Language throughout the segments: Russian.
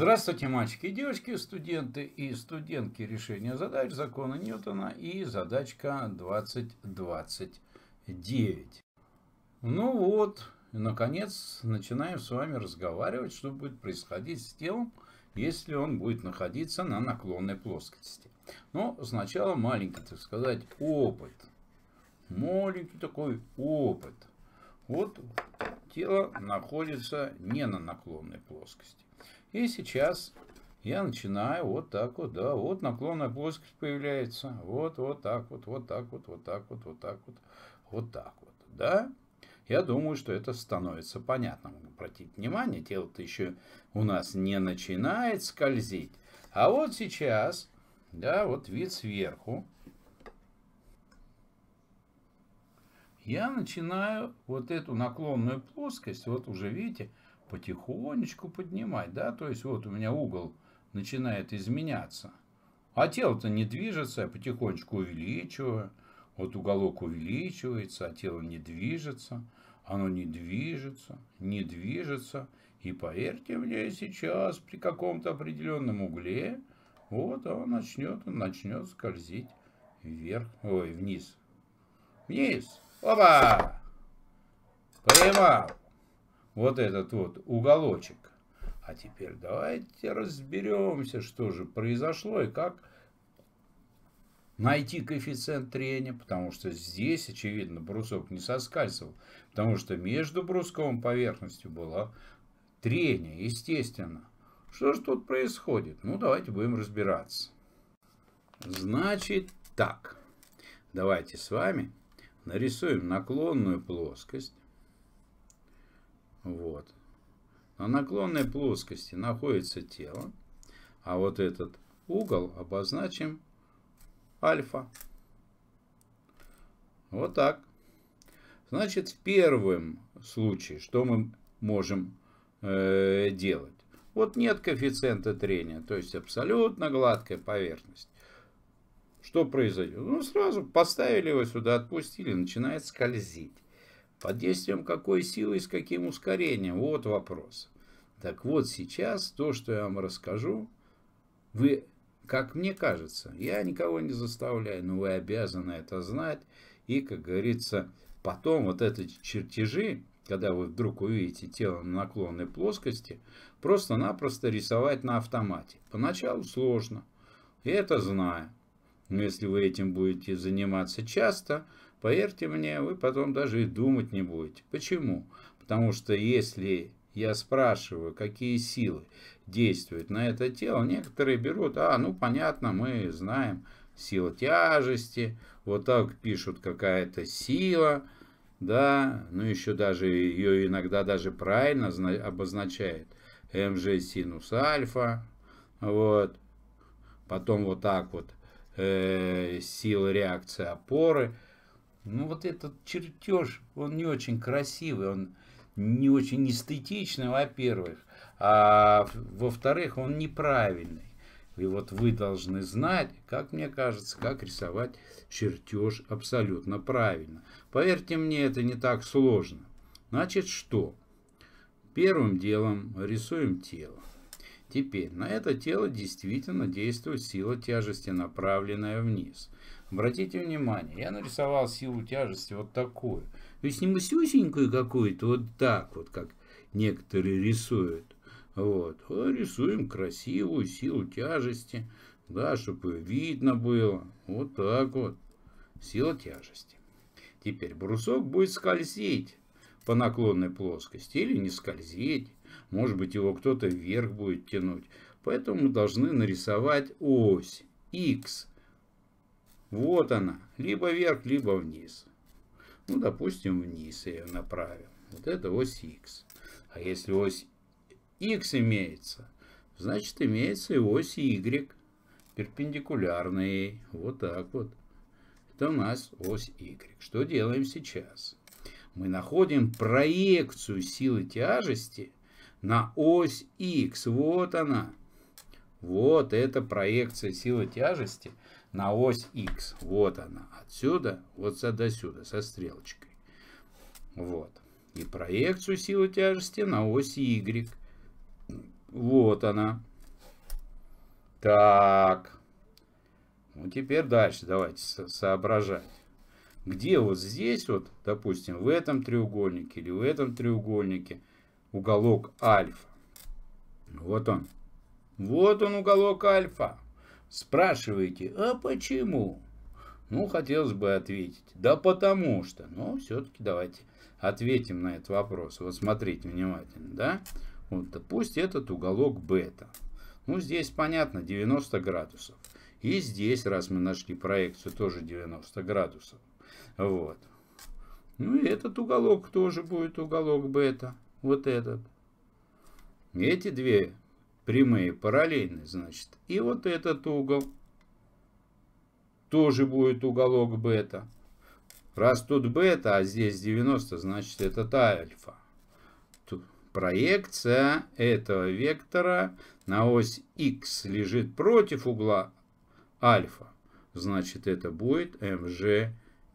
Здравствуйте, мальчики и девочки, студенты и студентки. Решение задач закона Ньютона и задачка 2029. Ну вот, наконец, начинаем с вами разговаривать, что будет происходить с телом, если он будет находиться на наклонной плоскости. Но сначала маленький, так сказать, опыт. Маленький такой опыт. Вот тело находится не на наклонной плоскости. И сейчас я начинаю вот так вот, да, вот наклонная плоскость появляется. Вот, вот так вот, вот так вот, вот так вот, вот так вот, вот так вот, да. Я думаю, что это становится понятным. Обратите внимание, тело-то еще у нас не начинает скользить. А вот сейчас, да, вот вид сверху. Я начинаю вот эту наклонную плоскость, вот уже видите, потихонечку поднимать, да, то есть вот у меня угол начинает изменяться, а тело-то не движется, я потихонечку увеличиваю, вот уголок увеличивается, а тело не движется, оно не движется, не движется, и поверьте мне, сейчас при каком-то определенном угле, вот он начнет, он начнет скользить вверх, ой, вниз, вниз, опа, поймал, вот этот вот уголочек. А теперь давайте разберемся, что же произошло и как найти коэффициент трения, потому что здесь, очевидно, брусок не соскальзывал, потому что между бруском и поверхностью было трение, естественно. Что же тут происходит? Ну, давайте будем разбираться. Значит так, давайте с вами нарисуем наклонную плоскость вот. На наклонной плоскости находится тело, а вот этот угол обозначим альфа. Вот так. Значит, в первом случае, что мы можем э, делать? Вот нет коэффициента трения, то есть абсолютно гладкая поверхность. Что произойдет? Ну, сразу поставили его сюда, отпустили, начинает скользить. Под действием какой силы и с каким ускорением? Вот вопрос. Так вот, сейчас то, что я вам расскажу, вы, как мне кажется, я никого не заставляю, но вы обязаны это знать. И, как говорится, потом вот эти чертежи, когда вы вдруг увидите тело на наклонной плоскости, просто-напросто рисовать на автомате. Поначалу сложно, я это знаю. Но если вы этим будете заниматься часто, Поверьте мне, вы потом даже и думать не будете. Почему? Потому что если я спрашиваю, какие силы действуют на это тело, некоторые берут, а, ну понятно, мы знаем, сила тяжести, вот так пишут какая-то сила, да, ну еще даже ее иногда даже правильно обозначает МЖ синус альфа, вот, потом вот так вот э, сила реакции опоры, ну вот этот чертеж, он не очень красивый, он не очень эстетичный, во-первых, а во-вторых, он неправильный. И вот вы должны знать, как мне кажется, как рисовать чертеж абсолютно правильно. Поверьте мне, это не так сложно. Значит, что? Первым делом рисуем тело. Теперь на это тело действительно действует сила тяжести, направленная вниз – Обратите внимание, я нарисовал силу тяжести вот такую. То есть не мысюсенькую какую-то, вот так вот, как некоторые рисуют. Вот. А рисуем красивую силу тяжести, да, чтобы видно было. Вот так вот. Сила тяжести. Теперь брусок будет скользить по наклонной плоскости или не скользить. Может быть, его кто-то вверх будет тянуть. Поэтому мы должны нарисовать ось X вот она. Либо вверх, либо вниз. Ну, допустим, вниз я ее направим. Вот это ось X. А если ось X имеется, значит имеется и ось Y, перпендикулярная ей. Вот так вот. Это у нас ось Y. Что делаем сейчас? Мы находим проекцию силы тяжести на ось X. Вот она. Вот эта проекция силы тяжести – на ось X. Вот она. Отсюда, вот сюда, сюда, со стрелочкой. Вот. И проекцию силы тяжести на ось Y. Вот она. Так. Ну, теперь дальше давайте со соображать. Где вот здесь вот, допустим, в этом треугольнике или в этом треугольнике уголок альфа? Вот он. Вот он уголок альфа. Спрашиваете, а почему? Ну, хотелось бы ответить. Да потому что. Но все-таки давайте ответим на этот вопрос. Вот смотрите внимательно, да? Вот, допустим, этот уголок бета. Ну, здесь понятно, 90 градусов. И здесь, раз мы нашли проекцию, тоже 90 градусов. Вот. Ну, и этот уголок тоже будет уголок бета. Вот этот. Эти две прямые параллельны, значит. И вот этот угол тоже будет уголок бета. Раз тут бета, а здесь 90, значит это та альфа. Тут проекция этого вектора на ось x лежит против угла альфа. Значит это будет mg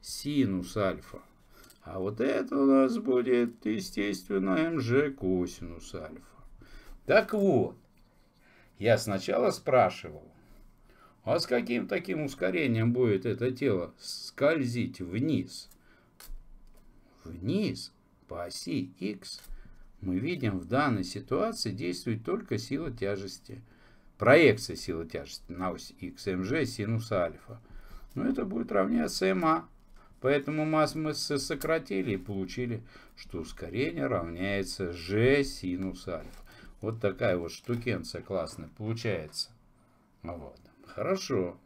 синус альфа. А вот это у нас будет, естественно, mg косинус альфа. Так вот, я сначала спрашивал, а с каким таким ускорением будет это тело скользить вниз? Вниз по оси x мы видим в данной ситуации действует только сила тяжести. Проекция силы тяжести на ось x, mg синуса альфа. Но это будет равняться ma. А. Поэтому массу мы сократили и получили, что ускорение равняется g синус альфа. Вот такая вот штукенция классная получается. Вот. Хорошо.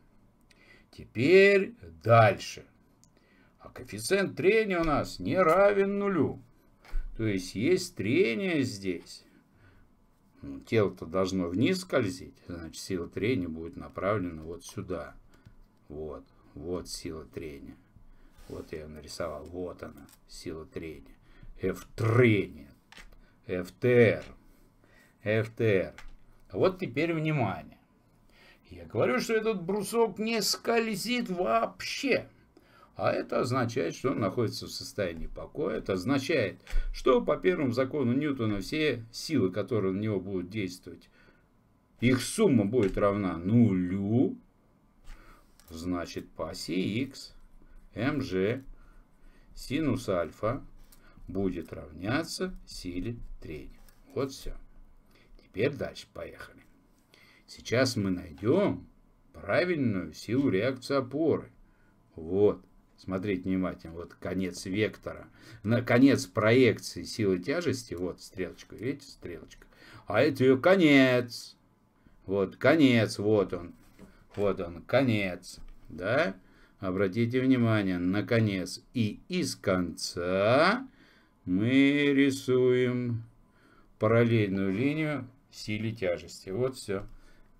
Теперь дальше. А коэффициент трения у нас не равен нулю. То есть есть трение здесь. Ну, тело-то должно вниз скользить. Значит, сила трения будет направлена вот сюда. Вот. Вот сила трения. Вот я нарисовал. Вот она. Сила трения. F трение. FTR. FTR. Вот теперь внимание. Я говорю, что этот брусок не скользит вообще. А это означает, что он находится в состоянии покоя. Это означает, что по первому закону Ньютона все силы, которые на него будут действовать, их сумма будет равна нулю. Значит, по оси x mg синус альфа будет равняться силе трения. Вот все. Теперь дальше поехали. Сейчас мы найдем правильную силу реакции опоры. Вот, смотрите внимательно, вот конец вектора, на конец проекции силы тяжести, вот стрелочка, видите, стрелочка. А это ее конец. Вот, конец, вот он. Вот он, конец, да? Обратите внимание, на конец. И из конца мы рисуем параллельную линию силе тяжести. Вот все.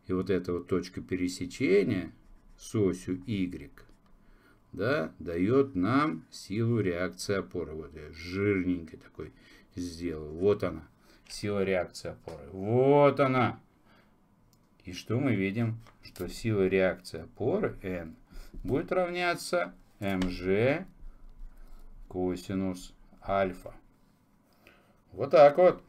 И вот эта вот точка пересечения с осью Y да, дает нам силу реакции опоры. Вот я жирненький такой сделал. Вот она, сила реакции опоры. Вот она. И что мы видим? Что сила реакции опоры N будет равняться mg косинус альфа. Вот так вот.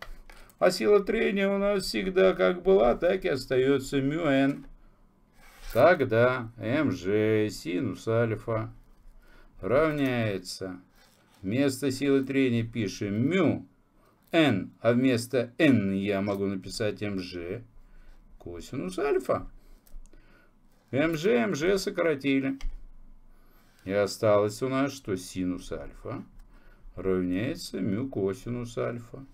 А сила трения у нас всегда как была, так и остается μn Тогда mg синус альфа равняется. Вместо силы трения пишем мю n, а вместо n я могу написать mg косинус альфа. mg, mg сократили. И осталось у нас, что синус альфа равняется мю косинус альфа.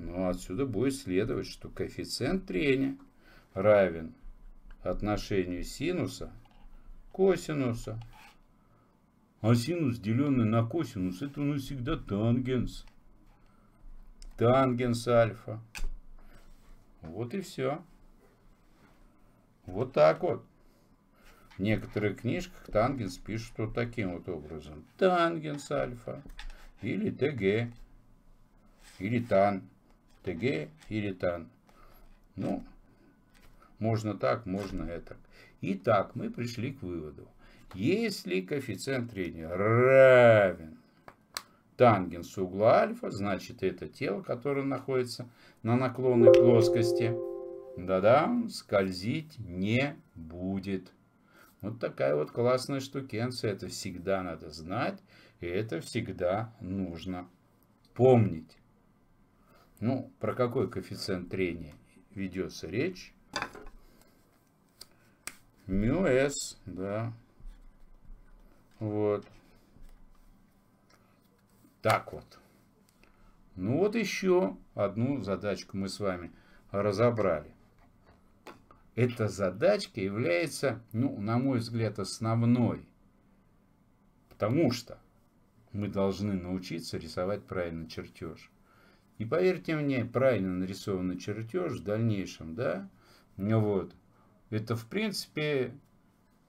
Но ну, отсюда будет следовать, что коэффициент трения равен отношению синуса косинуса. А синус, деленный на косинус, это у ну, нас всегда тангенс. Тангенс альфа. Вот и все. Вот так вот. В некоторых книжках тангенс пишут вот таким вот образом. Тангенс альфа. Или ТГ. Или тан. ТГ и ретан. Ну, можно так, можно это. Итак, мы пришли к выводу. Если коэффициент трения равен тангенсу угла альфа, значит это тело, которое находится на наклонной плоскости, да-да, скользить не будет. Вот такая вот классная штукенция. Это всегда надо знать, и это всегда нужно помнить. Ну, про какой коэффициент трения ведется речь? Мю да. Вот. Так вот. Ну вот еще одну задачку мы с вами разобрали. Эта задачка является, ну, на мой взгляд, основной. Потому что мы должны научиться рисовать правильно чертеж. И поверьте мне, правильно нарисованный чертеж в дальнейшем, да, вот, это в принципе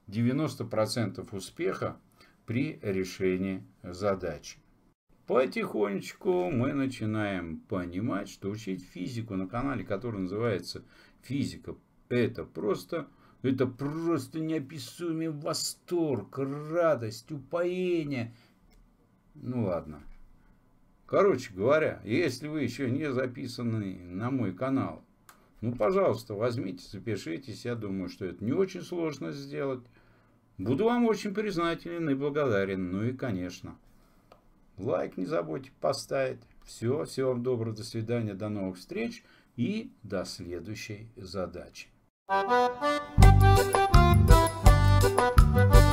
90% успеха при решении задачи. Потихонечку мы начинаем понимать, что учить физику на канале, который называется «Физика», это просто, это просто неописуемый восторг, радость, упоение. Ну ладно, Короче говоря, если вы еще не записаны на мой канал, ну, пожалуйста, возьмите, запишитесь. Я думаю, что это не очень сложно сделать. Буду вам очень признателен и благодарен. Ну и, конечно, лайк не забудьте поставить. Все, всего вам доброго, до свидания, до новых встреч и до следующей задачи. Thank you.